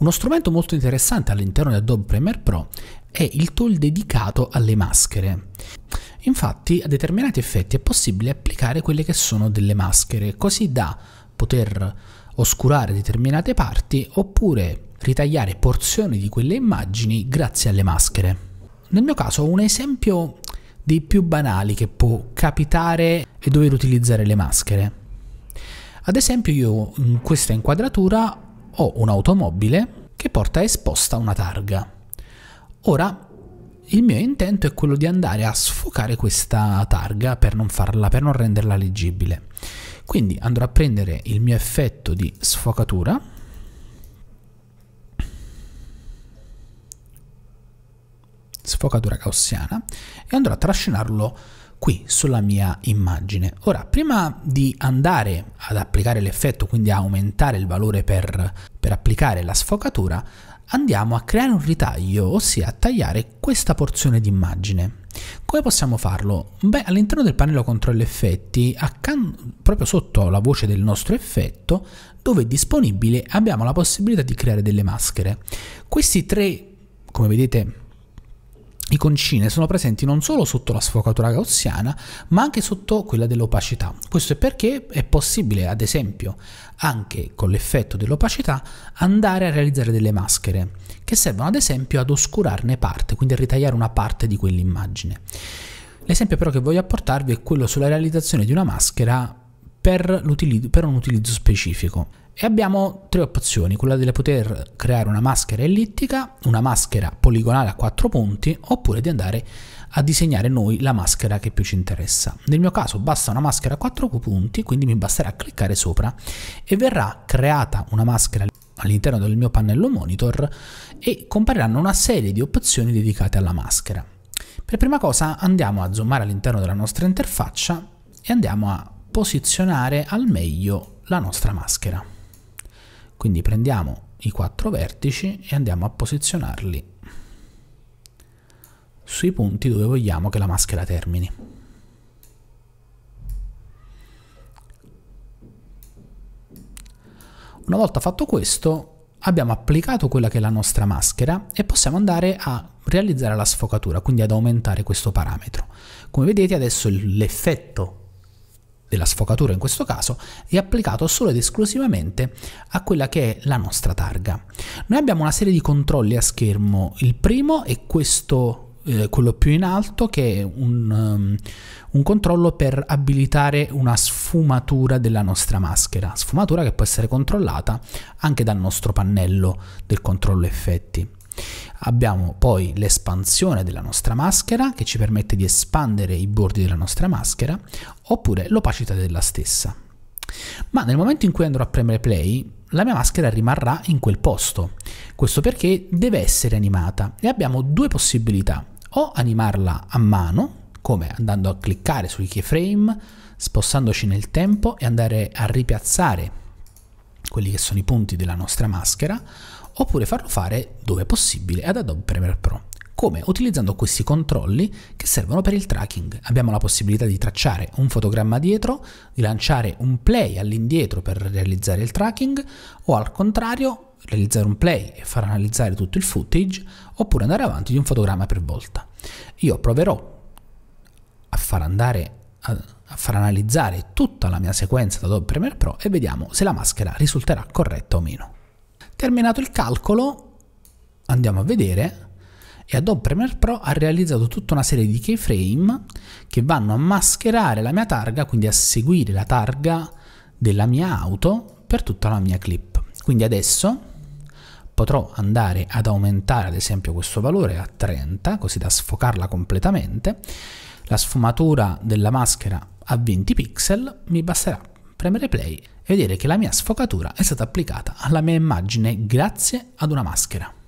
Uno strumento molto interessante all'interno di Adobe Premiere Pro è il tool dedicato alle maschere. Infatti a determinati effetti è possibile applicare quelle che sono delle maschere, così da poter oscurare determinate parti oppure ritagliare porzioni di quelle immagini grazie alle maschere. Nel mio caso un esempio dei più banali che può capitare e dover utilizzare le maschere. Ad esempio io in questa inquadratura ho un'automobile che porta esposta una targa. Ora, il mio intento è quello di andare a sfocare questa targa per non, farla, per non renderla leggibile. Quindi andrò a prendere il mio effetto di sfocatura, sfocatura gaussiana, e andrò a trascinarlo qui sulla mia immagine. Ora, prima di andare ad applicare l'effetto, quindi a aumentare il valore per, per applicare la sfocatura, andiamo a creare un ritaglio, ossia a tagliare questa porzione di immagine. Come possiamo farlo? Beh, all'interno del pannello controllo effetti, proprio sotto la voce del nostro effetto, dove è disponibile, abbiamo la possibilità di creare delle maschere. Questi tre, come vedete, i concine sono presenti non solo sotto la sfocatura gaussiana, ma anche sotto quella dell'opacità. Questo è perché è possibile, ad esempio, anche con l'effetto dell'opacità, andare a realizzare delle maschere, che servono ad esempio ad oscurarne parte, quindi a ritagliare una parte di quell'immagine. L'esempio però che voglio apportarvi è quello sulla realizzazione di una maschera per, per un utilizzo specifico. E abbiamo tre opzioni, quella di poter creare una maschera ellittica, una maschera poligonale a quattro punti, oppure di andare a disegnare noi la maschera che più ci interessa. Nel mio caso basta una maschera a quattro punti, quindi mi basterà cliccare sopra e verrà creata una maschera all'interno del mio pannello monitor e compariranno una serie di opzioni dedicate alla maschera. Per prima cosa andiamo a zoomare all'interno della nostra interfaccia e andiamo a posizionare al meglio la nostra maschera. Quindi prendiamo i quattro vertici e andiamo a posizionarli sui punti dove vogliamo che la maschera termini. Una volta fatto questo abbiamo applicato quella che è la nostra maschera e possiamo andare a realizzare la sfocatura, quindi ad aumentare questo parametro. Come vedete adesso l'effetto della sfocatura in questo caso, è applicato solo ed esclusivamente a quella che è la nostra targa. Noi abbiamo una serie di controlli a schermo, il primo è questo eh, quello più in alto che è un, um, un, controllo per abilitare una sfumatura della nostra maschera, sfumatura che può essere controllata anche dal nostro pannello del controllo effetti. Abbiamo poi l'espansione della nostra maschera che ci permette di espandere i bordi della nostra maschera oppure l'opacità della stessa. Ma nel momento in cui andrò a premere play, la mia maschera rimarrà in quel posto. Questo perché deve essere animata e abbiamo due possibilità. O animarla a mano, come andando a cliccare sui keyframe, spostandoci nel tempo e andare a ripiazzare quelli che sono i punti della nostra maschera, oppure farlo fare dove possibile ad Adobe Premiere Pro. Come? Utilizzando questi controlli che servono per il tracking. Abbiamo la possibilità di tracciare un fotogramma dietro, di lanciare un play all'indietro per realizzare il tracking o al contrario realizzare un play e far analizzare tutto il footage oppure andare avanti di un fotogramma per volta. Io proverò a far andare a, a far analizzare tutta la mia sequenza da Adobe Premiere Pro e vediamo se la maschera risulterà corretta o meno. Terminato il calcolo, andiamo a vedere e Adobe Premiere Pro ha realizzato tutta una serie di keyframe che vanno a mascherare la mia targa, quindi a seguire la targa della mia auto per tutta la mia clip. Quindi adesso potrò andare ad aumentare ad esempio questo valore a 30, così da sfocarla completamente, la sfumatura della maschera a 20 pixel mi basterà premere play e vedere che la mia sfocatura è stata applicata alla mia immagine grazie ad una maschera.